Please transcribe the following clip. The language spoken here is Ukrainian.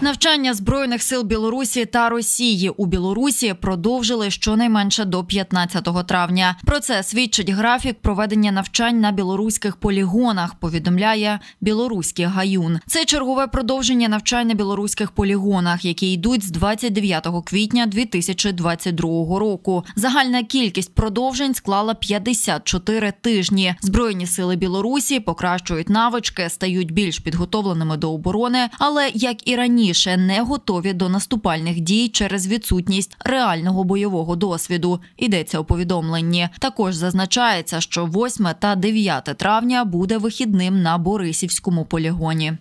Навчання збройних сил Білорусі та Росії у Білорусі продовжили щонайменше до 15 травня. Про це свідчить графік проведення навчань на білоруських полігонах. Повідомляє білоруський гаюн. Це чергове продовження навчань на білоруських полігонах, які йдуть з 29 квітня 2022 року. Загальна кількість продовжень склала 54 тижні. Збройні сили Білорусі покращують навички, стають більш підготовленими до оборони, але як і раніше раніше не готові до наступальних дій через відсутність реального бойового досвіду. Йдеться у повідомленні. Також зазначається, що 8 та 9 травня буде вихідним на Борисівському полігоні.